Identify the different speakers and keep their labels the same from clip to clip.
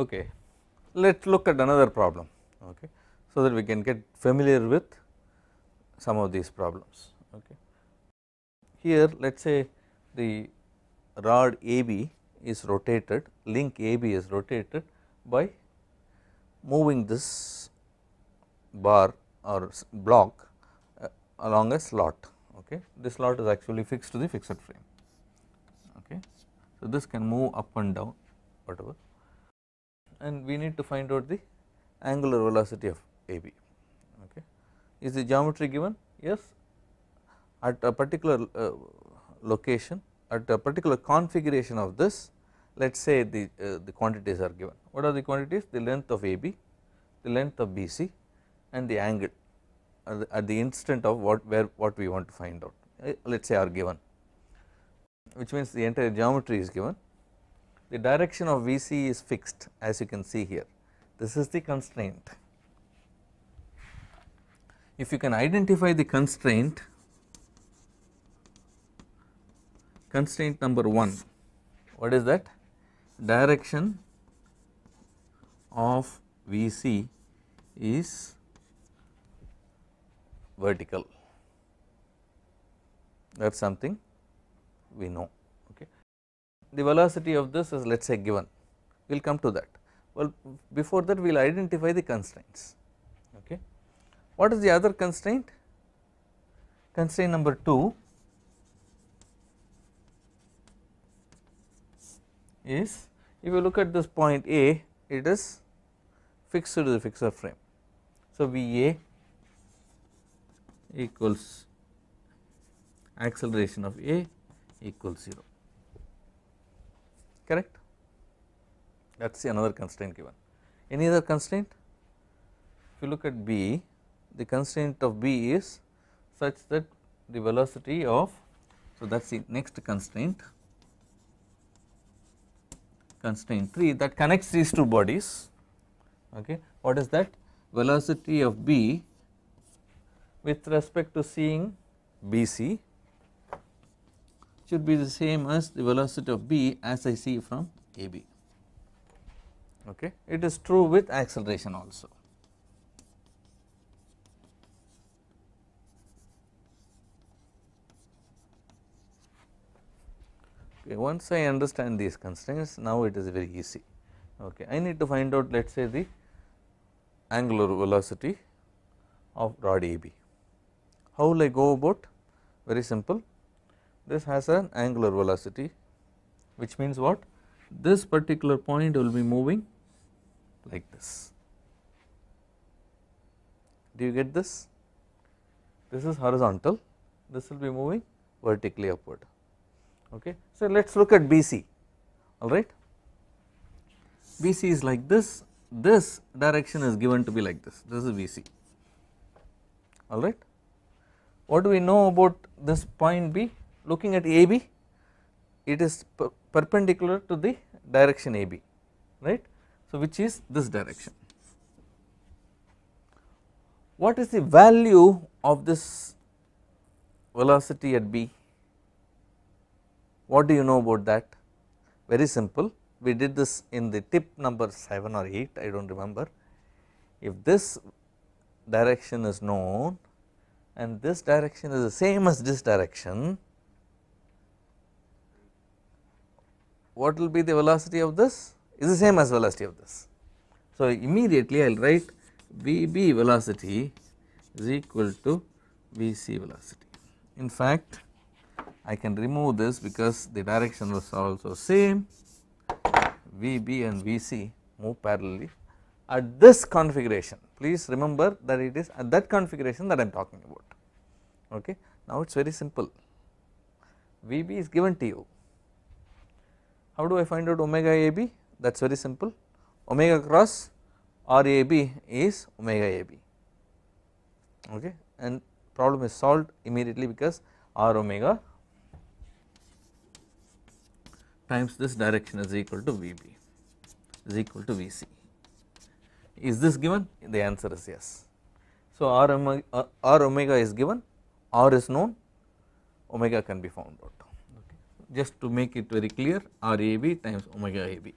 Speaker 1: Okay. Let us look at another problem okay, so that we can get familiar with some of these problems. Okay. Here let us say the rod AB is rotated, link AB is rotated by moving this bar or block uh, along a slot. Okay. This slot is actually fixed to the fixed frame. Okay. So, this can move up and down whatever and we need to find out the angular velocity of AB okay. Is the geometry given? Yes at a particular uh, location at a particular configuration of this let us say the, uh, the quantities are given. What are the quantities? The length of AB, the length of BC and the angle at the, instant of what where what we want to find out uh, let us say are given which means the entire geometry is given the direction of VC is fixed as you can see here. This is the constraint. If you can identify the constraint, constraint number 1, what is that? Direction of VC is vertical that is something we know the velocity of this is let us say given, we will come to that. Well, before that we will identify the constraints. Okay. What is the other constraint? Constraint number 2 is if you look at this point A, it is fixed to the fixer frame. So, V A equals acceleration of A equals 0 correct that is another constraint given. Any other constraint? If you look at B, the constraint of B is such that the velocity of, so that is the next constraint, constraint 3 that connects these two bodies, okay. What is that? Velocity of B with respect to seeing BC should be the same as the velocity of B as I see from AB okay it is true with acceleration also. Okay, once I understand these constraints now it is very easy okay I need to find out let us say the angular velocity of rod AB. How will I go about? Very simple this has an angular velocity which means what this particular point will be moving like this. Do you get this? This is horizontal, this will be moving vertically upward. Okay. So, let us look at BC, alright. BC is like this, this direction is given to be like this, this is BC, alright. What do we know about this point B? looking at AB it is per perpendicular to the direction AB right. So, which is this direction. What is the value of this velocity at B? What do you know about that? Very simple we did this in the tip number 7 or 8 I do not remember. If this direction is known and this direction is the same as this direction what will be the velocity of this is the same as velocity of this. So, immediately I will write Vb velocity is equal to Vc velocity. In fact, I can remove this because the direction was also same Vb and Vc move parallelly at this configuration please remember that it is at that configuration that I am talking about okay. Now it is very simple Vb is given to you how do I find out omega AB? That is very simple omega cross RAB is omega AB okay and problem is solved immediately because R omega times this direction is equal to VB is equal to VC. Is this given? The answer is yes. So, R omega, uh, R omega is given, R is known, omega can be found out just to make it very clear RAB times omega AB.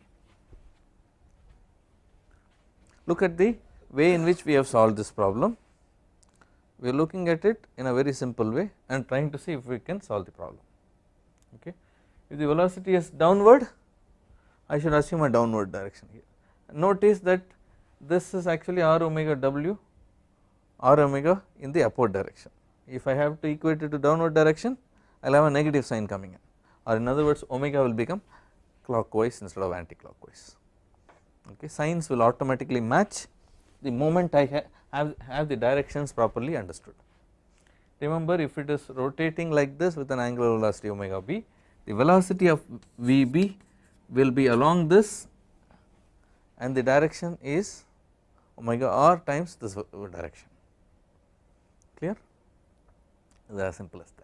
Speaker 1: Look at the way in which we have solved this problem. We are looking at it in a very simple way and trying to see if we can solve the problem. Okay. If the velocity is downward, I should assume a downward direction here. Notice that this is actually r omega w r omega in the upward direction. If I have to equate it to downward direction, I will have a negative sign coming in or in other words omega will become clockwise instead of anticlockwise. Okay, signs will automatically match the moment I ha have, have the directions properly understood. Remember if it is rotating like this with an angular velocity omega b, the velocity of Vb will be along this and the direction is omega r times this direction, clear? They simplest.